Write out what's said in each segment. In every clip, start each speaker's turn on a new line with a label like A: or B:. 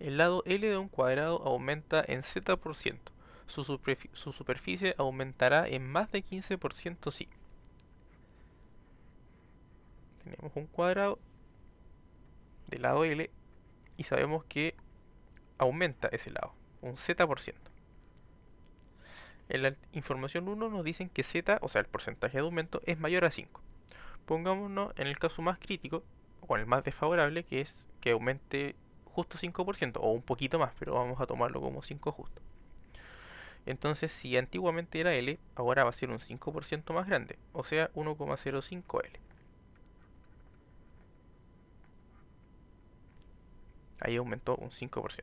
A: El lado L de un cuadrado aumenta en z%. Su, su superficie aumentará en más de 15% sí. Tenemos un cuadrado del lado L y sabemos que aumenta ese lado, un z%. En la información 1 nos dicen que z, o sea el porcentaje de aumento, es mayor a 5. Pongámonos en el caso más crítico, o en el más desfavorable, que es que aumente justo 5%, o un poquito más, pero vamos a tomarlo como 5 justo. Entonces, si antiguamente era L, ahora va a ser un 5% más grande, o sea, 1,05L. Ahí aumentó un 5%.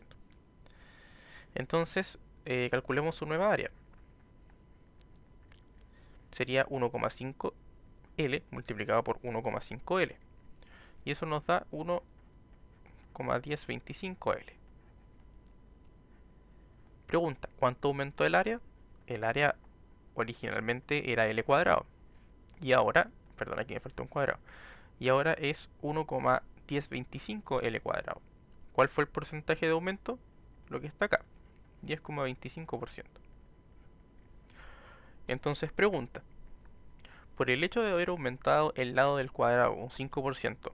A: Entonces, eh, calculemos su nueva área. Sería 1,5L multiplicado por 1,5L. Y eso nos da 1 10.25 l Pregunta, ¿cuánto aumentó el área? El área originalmente era L cuadrado. Y ahora, perdón, aquí me faltó un cuadrado. Y ahora es 1,1025L cuadrado. ¿Cuál fue el porcentaje de aumento? Lo que está acá, 10,25%. Entonces pregunta, por el hecho de haber aumentado el lado del cuadrado un 5%,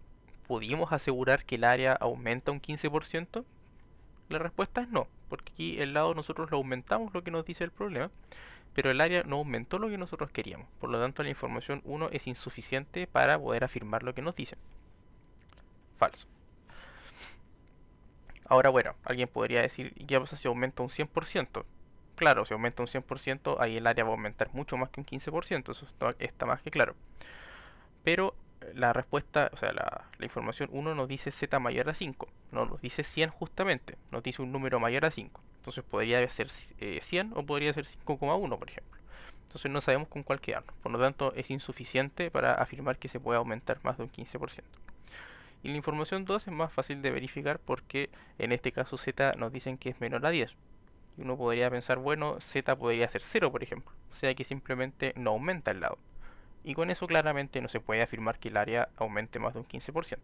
A: ¿Podríamos asegurar que el área aumenta un 15%? La respuesta es no, porque aquí el lado nosotros lo aumentamos lo que nos dice el problema, pero el área no aumentó lo que nosotros queríamos. Por lo tanto, la información 1 es insuficiente para poder afirmar lo que nos dicen. Falso. Ahora bueno, alguien podría decir, ¿qué pasa si aumenta un 100%? Claro, si aumenta un 100%, ahí el área va a aumentar mucho más que un 15%, eso está más que claro. Pero la respuesta, o sea, la, información 1 nos dice z mayor a 5, no nos dice 100 justamente, nos dice un número mayor a 5. Entonces podría ser 100 eh, o podría ser 5,1, por ejemplo. Entonces no sabemos con cuál quedarnos, por lo tanto es insuficiente para afirmar que se puede aumentar más de un 15%. Y la información 2 es más fácil de verificar porque en este caso z nos dicen que es menor a 10. Y uno podría pensar, bueno, z podría ser 0, por ejemplo. O sea que simplemente no aumenta el lado y con eso claramente no se puede afirmar que el área aumente más de un 15%.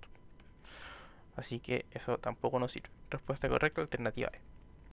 A: Así que eso tampoco nos sirve. Respuesta correcta, alternativa E.